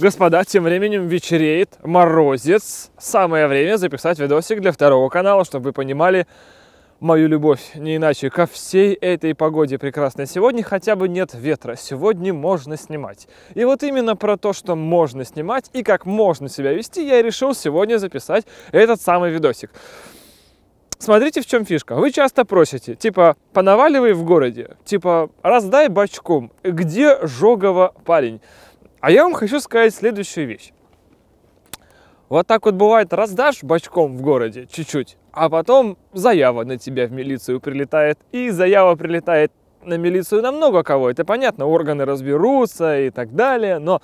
Господа, тем временем вечереет, морозец. Самое время записать видосик для второго канала, чтобы вы понимали мою любовь, не иначе, ко всей этой погоде прекрасной. Сегодня хотя бы нет ветра, сегодня можно снимать. И вот именно про то, что можно снимать и как можно себя вести, я решил сегодня записать этот самый видосик. Смотрите, в чем фишка. Вы часто просите, типа, понаваливай в городе, типа, раздай бачком, где Жогова парень? А я вам хочу сказать следующую вещь. Вот так вот бывает, раздашь бачком в городе чуть-чуть, а потом заява на тебя в милицию прилетает, и заява прилетает на милицию на много кого, это понятно, органы разберутся и так далее, но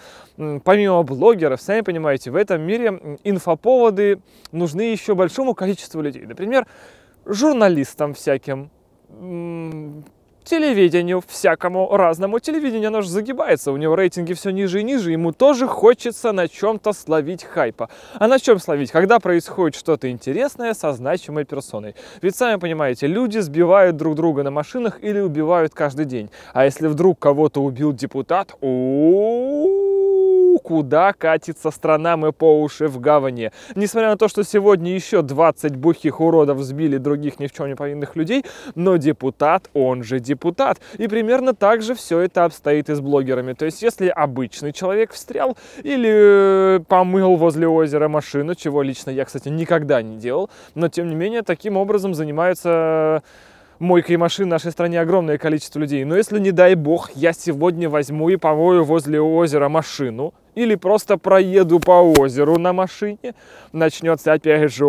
помимо блогеров, сами понимаете, в этом мире инфоповоды нужны еще большому количеству людей. Например, журналистам всяким, телевидению, всякому разному. Телевидению оно же загибается, у него рейтинги все ниже и ниже, ему тоже хочется на чем-то словить хайпа. А на чем словить? Когда происходит что-то интересное со значимой персоной. Ведь сами понимаете, люди сбивают друг друга на машинах или убивают каждый день. А если вдруг кого-то убил депутат, о куда катится страна, мы по уши в гавани. Несмотря на то, что сегодня еще 20 бухих уродов сбили других ни в чем не повинных людей, но депутат, он же депутат. И примерно так же все это обстоит и с блогерами. То есть, если обычный человек встрял или э, помыл возле озера машину, чего лично я, кстати, никогда не делал, но тем не менее таким образом занимаются мойкой машин в нашей стране огромное количество людей. Но если, не дай бог, я сегодня возьму и помою возле озера машину, или просто проеду по озеру на машине, начнется опять же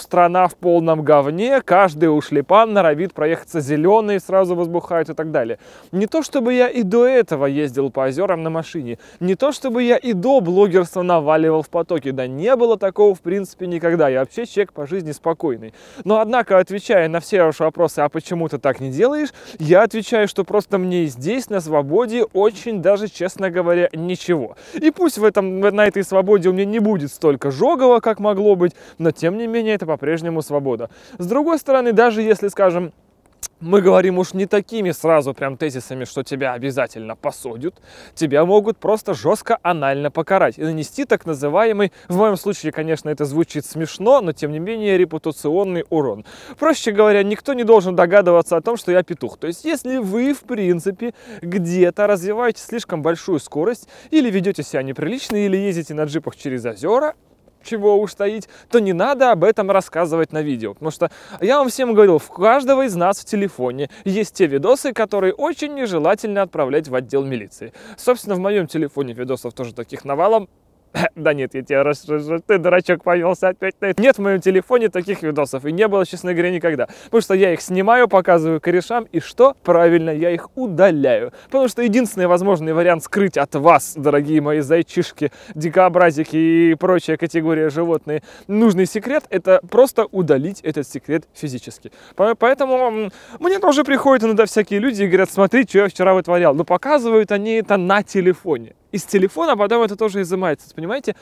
страна в полном говне, каждый ушлепан норовит проехаться зеленый, сразу возбухают и так далее. Не то чтобы я и до этого ездил по озерам на машине, не то чтобы я и до блогерства наваливал в потоке, да не было такого в принципе никогда, я вообще человек по жизни спокойный. Но однако, отвечая на все ваши вопросы, а почему ты так не делаешь, я отвечаю, что просто мне здесь на свободе очень даже, честно говоря, ничего. И пусть в этом, на этой свободе у меня не будет столько жогового, как могло быть, но тем не менее это по-прежнему свобода. С другой стороны, даже если, скажем, мы говорим уж не такими сразу прям тезисами, что тебя обязательно посудят, тебя могут просто жестко анально покарать и нанести так называемый, в моем случае, конечно, это звучит смешно, но тем не менее репутационный урон. Проще говоря, никто не должен догадываться о том, что я петух. То есть, если вы, в принципе, где-то развиваете слишком большую скорость или ведете себя неприлично, или ездите на джипах через озера, чего уж таить, то не надо об этом рассказывать на видео. Потому что я вам всем говорил, в каждого из нас в телефоне есть те видосы, которые очень нежелательно отправлять в отдел милиции. Собственно, в моем телефоне видосов тоже таких навалом, Да нет, я тебя раз... Ты, дурачок, повелся опять на это. Нет в моем телефоне таких видосов. И не было, честно говоря, никогда. Потому что я их снимаю, показываю корешам. И что? Правильно, я их удаляю. Потому что единственный возможный вариант скрыть от вас, дорогие мои зайчишки, дикообразики и прочая категория животные, нужный секрет, это просто удалить этот секрет физически. Поэтому мне тоже приходят иногда всякие люди и говорят, смотри, что я вчера вытворял. Но показывают они это на телефоне из телефона вода в это тоже изымается. Понимаете?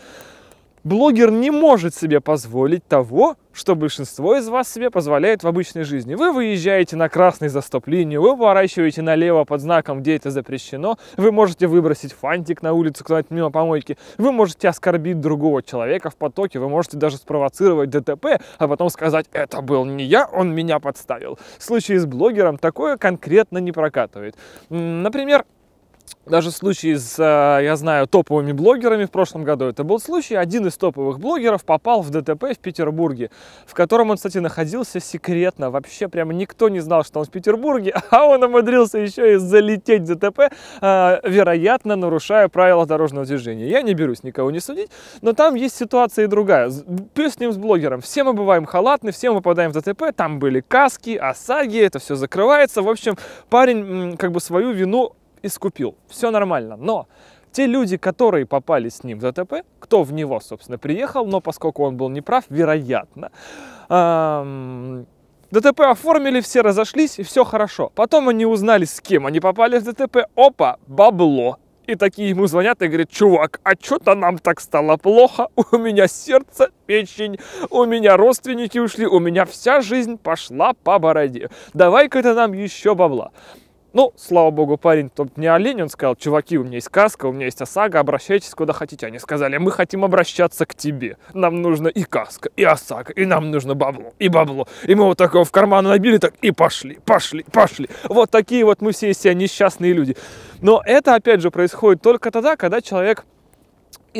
Блогер не может себе позволить того, что большинство из вас себе позволяет в обычной жизни. Вы выезжаете на красный за стоп-линию, вы поворачиваете налево под знаком, где это запрещено, вы можете выбросить фантик на улицу куда-нибудь мимо помойки, вы можете оскорбить другого человека в потоке, вы можете даже спровоцировать ДТП, а потом сказать «это был не я, он меня подставил». В случае с блогером такое конкретно не прокатывает. Например, даже случай с, э, я знаю, топовыми блогерами в прошлом году, это был случай, один из топовых блогеров попал в ДТП в Петербурге, в котором он, кстати, находился секретно, вообще прямо никто не знал, что он в Петербурге, а он умудрился еще и залететь в ДТП, э, вероятно, нарушая правила дорожного движения. Я не берусь никого не судить, но там есть ситуация и другая. Плюс с ним, с блогером, все мы бываем халатны, все мы попадаем в ДТП, там были каски, осаги, это все закрывается, в общем, парень как бы свою вину и скупил. Все нормально. Но те люди, которые попали с ним в ДТП, кто в него, собственно, приехал, но поскольку он был неправ, вероятно, эм, ДТП оформили, все разошлись, и все хорошо. Потом они узнали, с кем они попали в ДТП. Опа, бабло. И такие ему звонят и говорят, чувак, а что-то нам так стало плохо, у меня сердце, печень, у меня родственники ушли, у меня вся жизнь пошла по бороде. Давай-ка ты нам еще бабла. Ну, слава богу, парень тут не олень, он сказал, чуваки, у меня есть каска, у меня есть ОСАГО, обращайтесь куда хотите. Они сказали, мы хотим обращаться к тебе, нам нужно и каска, и ОСАГО, и нам нужно бабло, и бабло. И мы вот такого в карман набили, так и пошли, пошли, пошли. Вот такие вот мы все из себя несчастные люди. Но это, опять же, происходит только тогда, когда человек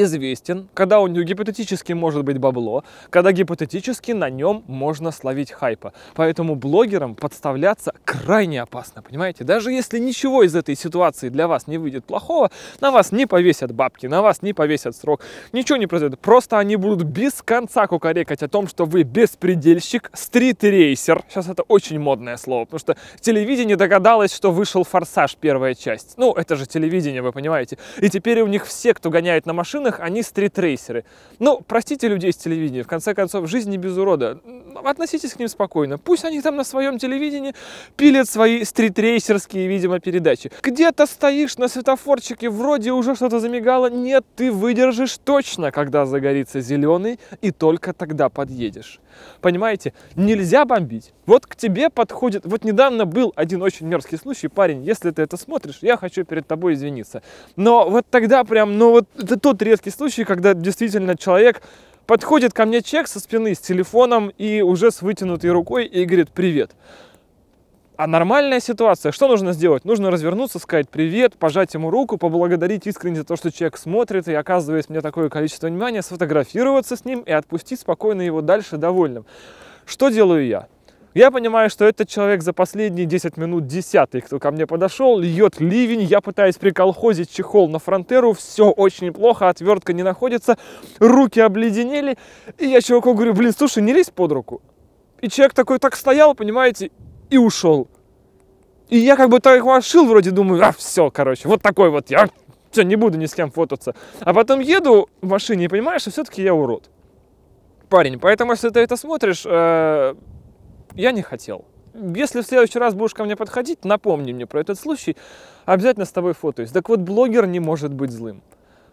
известен, когда у него гипотетически может быть бабло, когда гипотетически на нем можно словить хайпа. Поэтому блогерам подставляться крайне опасно, понимаете? Даже если ничего из этой ситуации для вас не выйдет плохого, на вас не повесят бабки, на вас не повесят срок, ничего не произойдет. Просто они будут без конца кукарекать о том, что вы беспредельщик, стритрейсер. Сейчас это очень модное слово, потому что телевидение догадалось, что вышел «Форсаж» первая часть. Ну, это же телевидение, вы понимаете. И теперь у них все, кто гоняет на машине, машинах, они стритрейсеры. Ну, простите людей с телевидения, в конце концов, жизнь не без урода. Относитесь к ним спокойно. Пусть они там на своем телевидении пилят свои стритрейсерские, видимо, передачи. Где-то стоишь на светофорчике, вроде уже что-то замигало. Нет, ты выдержишь точно, когда загорится зеленый, и только тогда подъедешь. Понимаете? Нельзя бомбить. Вот к тебе подходит... Вот недавно был один очень мерзкий случай. Парень, если ты это смотришь, я хочу перед тобой извиниться. Но вот тогда прям, ну вот это тот рез редкий случай, когда действительно человек подходит ко мне чек со спины с телефоном и уже с вытянутой рукой и говорит «Привет». А нормальная ситуация, что нужно сделать? Нужно развернуться, сказать привет, пожать ему руку, поблагодарить искренне за то, что человек смотрит и оказывает мне такое количество внимания, сфотографироваться с ним и отпустить спокойно его дальше довольным. Что делаю я? Я понимаю, что этот человек за последние 10 минут десятый, кто ко мне подошел, льет ливень, я пытаюсь приколхозить чехол на фронтеру, все очень плохо, отвертка не находится, руки обледенели, и я человеку говорю, блин, слушай, не лезь под руку. И человек такой так стоял, понимаете, и ушел. И я как бы так его ошил, вроде думаю, а, все, короче, вот такой вот я, все, не буду ни с кем фототься. А потом еду в машине и понимаешь, что все-таки я урод. Парень, поэтому, если ты это смотришь, э, я не хотел. Если в следующий раз будешь ко мне подходить, напомни мне про этот случай, обязательно с тобой фотоюсь. Так вот, блогер не может быть злым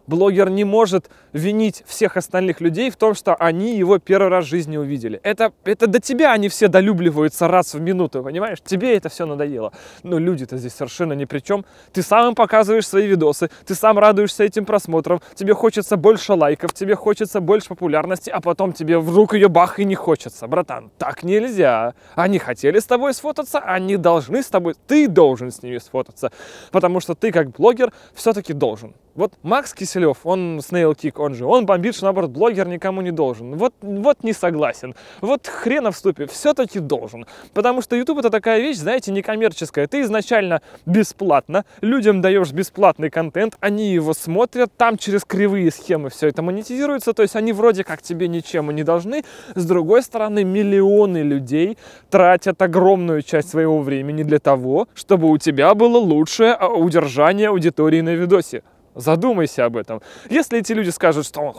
блогер не может винить всех остальных людей в том, что они его первый раз в жизни увидели. Это, это до тебя они все долюбливаются раз в минуту, понимаешь? Тебе это все надоело. Но люди-то здесь совершенно ни при чем. Ты сам им показываешь свои видосы, ты сам радуешься этим просмотрам, тебе хочется больше лайков, тебе хочется больше популярности, а потом тебе вдруг ее бах и не хочется. Братан, так нельзя. Они хотели с тобой сфотаться, они должны с тобой, ты должен с ними сфотаться. Потому что ты как блогер все-таки должен. Вот Макс Киселев Киселев, он тик, он же, он бомбит, что наоборот, блогер никому не должен. Вот, вот не согласен. Вот хрена в ступе, все-таки должен. Потому что YouTube это такая вещь, знаете, некоммерческая. Ты изначально бесплатно, людям даешь бесплатный контент, они его смотрят, там через кривые схемы все это монетизируется, то есть они вроде как тебе ничем и не должны. С другой стороны, миллионы людей тратят огромную часть своего времени для того, чтобы у тебя было лучшее удержание аудитории на видосе. Задумайся об этом. Если эти люди скажут, что он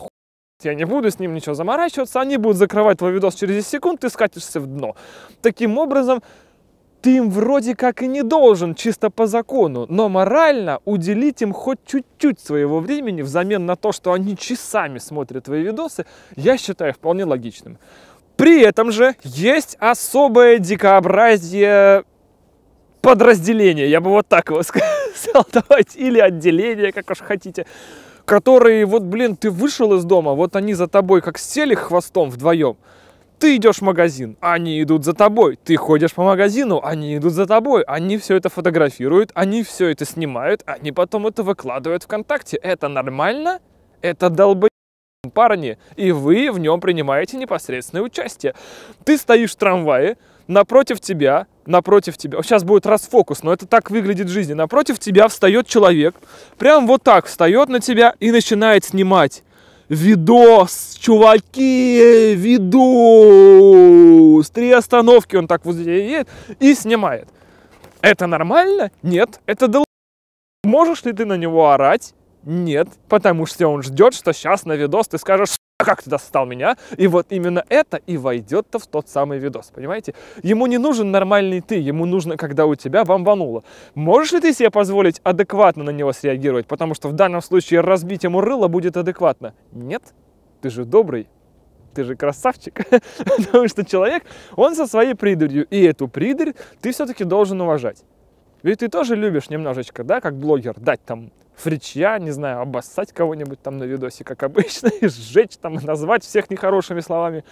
я не буду с ним ничего заморачиваться, они будут закрывать твой видос через 10 секунд, ты скатишься в дно. Таким образом, ты им вроде как и не должен, чисто по закону, но морально уделить им хоть чуть-чуть своего времени взамен на то, что они часами смотрят твои видосы, я считаю вполне логичным. При этом же есть особое дикообразие подразделение, я бы вот так его сказал, давайте, или отделение, как уж хотите, которые, вот, блин, ты вышел из дома, вот они за тобой как сели хвостом вдвоем, ты идешь в магазин, они идут за тобой, ты ходишь по магазину, они идут за тобой, они все это фотографируют, они все это снимают, они потом это выкладывают ВКонтакте. Это нормально? Это долбы парни, и вы в нем принимаете непосредственное участие. Ты стоишь в трамвае, напротив тебя, напротив тебя, сейчас будет расфокус, но это так выглядит в жизни, напротив тебя встает человек, прям вот так встает на тебя и начинает снимать видос, чуваки, видос, три остановки, он так вот здесь едет и снимает. Это нормально? Нет. Это дол... Можешь ли ты на него орать? Нет, потому что он ждет, что сейчас на видос ты скажешь а как ты достал меня? И вот именно это и войдет-то в тот самый видос, понимаете? Ему не нужен нормальный ты, ему нужно, когда у тебя бомбануло. Можешь ли ты себе позволить адекватно на него среагировать? Потому что в данном случае разбить ему рыло будет адекватно. Нет, ты же добрый, ты же красавчик. Потому что человек, он со своей придурью, и эту придурь ты все-таки должен уважать. Ведь ты тоже любишь немножечко, да, как блогер, дать там фричья, не знаю, обоссать кого-нибудь там на видосе, как обычно, и сжечь там, и назвать всех нехорошими словами.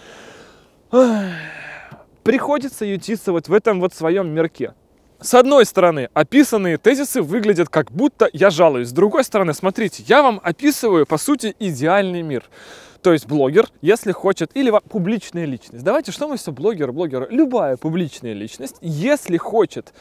Приходится ютиться вот в этом вот своем мирке. С одной стороны, описанные тезисы выглядят как будто я жалуюсь. С другой стороны, смотрите, я вам описываю, по сути, идеальный мир. То есть блогер, если хочет, или публичная личность. Давайте, что мы все блогер, блогер, любая публичная личность, если хочет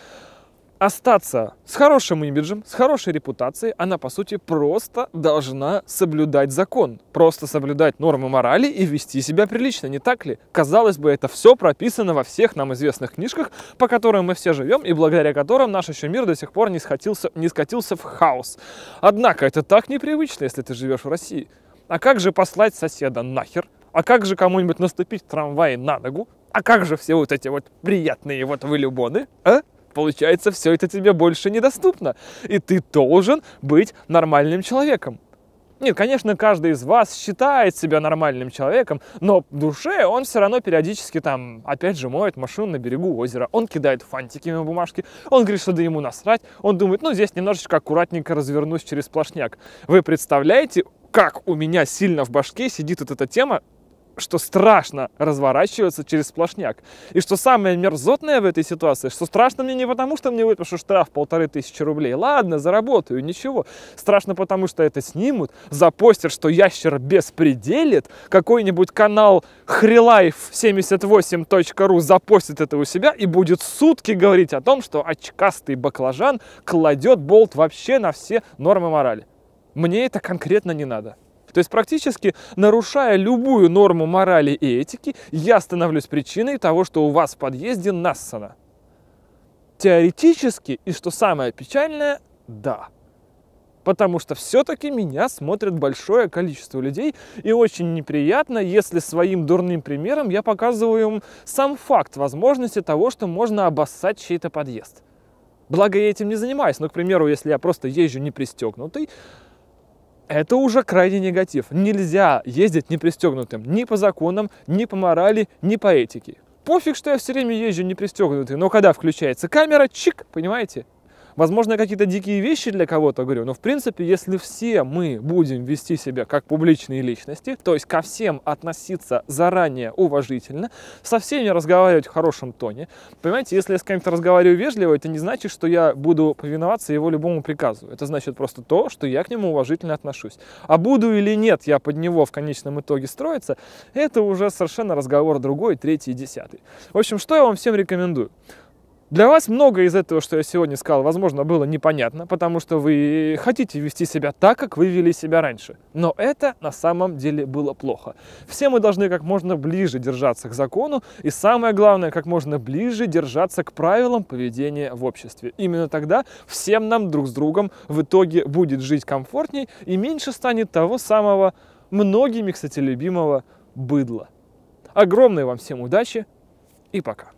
остаться с хорошим имиджем, с хорошей репутацией, она, по сути, просто должна соблюдать закон, просто соблюдать нормы морали и вести себя прилично, не так ли? Казалось бы, это все прописано во всех нам известных книжках, по которым мы все живем и благодаря которым наш еще мир до сих пор не скатился, не скатился в хаос. Однако это так непривычно, если ты живешь в России. А как же послать соседа нахер? А как же кому-нибудь наступить в трамвае на ногу? А как же все вот эти вот приятные вот вылюбоны? А? Получается, все это тебе больше недоступно. И ты должен быть нормальным человеком. Нет, конечно, каждый из вас считает себя нормальным человеком, но в душе он все равно периодически там, опять же, моет машину на берегу озера. Он кидает фантики на бумажки, он говорит, что да ему насрать, он думает, ну, здесь немножечко аккуратненько развернусь через сплошняк. Вы представляете, как у меня сильно в башке сидит вот эта тема что страшно разворачиваться через сплошняк. И что самое мерзотное в этой ситуации, что страшно мне не потому, что мне выпишут штраф полторы тысячи рублей. Ладно, заработаю, ничего. Страшно потому, что это снимут, запостят, что ящер беспределит, какой-нибудь канал хрилайф78.ру запостит это у себя и будет сутки говорить о том, что очкастый баклажан кладет болт вообще на все нормы морали. Мне это конкретно не надо. То есть практически нарушая любую норму морали и этики, я становлюсь причиной того, что у вас в подъезде нассана. Теоретически, и что самое печальное, да. Потому что все-таки меня смотрит большое количество людей, и очень неприятно, если своим дурным примером я показываю им сам факт возможности того, что можно обоссать чей-то подъезд. Благо я этим не занимаюсь, но, ну, к примеру, если я просто езжу непристегнутый это уже крайний негатив. Нельзя ездить непристегнутым ни по законам, ни по морали, ни по этике. Пофиг, что я все время езжу непристегнутый, но когда включается камера, чик, понимаете? Возможно, какие-то дикие вещи для кого-то говорю, но в принципе, если все мы будем вести себя как публичные личности, то есть ко всем относиться заранее уважительно, со всеми разговаривать в хорошем тоне. Понимаете, если я с кем-то разговариваю вежливо, это не значит, что я буду повиноваться его любому приказу. Это значит просто то, что я к нему уважительно отношусь. А буду или нет я под него в конечном итоге строиться, это уже совершенно разговор другой, третий и десятый. В общем, что я вам всем рекомендую? Для вас многое из этого, что я сегодня сказал, возможно, было непонятно, потому что вы хотите вести себя так, как вы вели себя раньше. Но это на самом деле было плохо. Все мы должны как можно ближе держаться к закону и самое главное, как можно ближе держаться к правилам поведения в обществе. Именно тогда всем нам друг с другом в итоге будет жить комфортней и меньше станет того самого многими, кстати, любимого быдла. Огромной вам всем удачи и пока.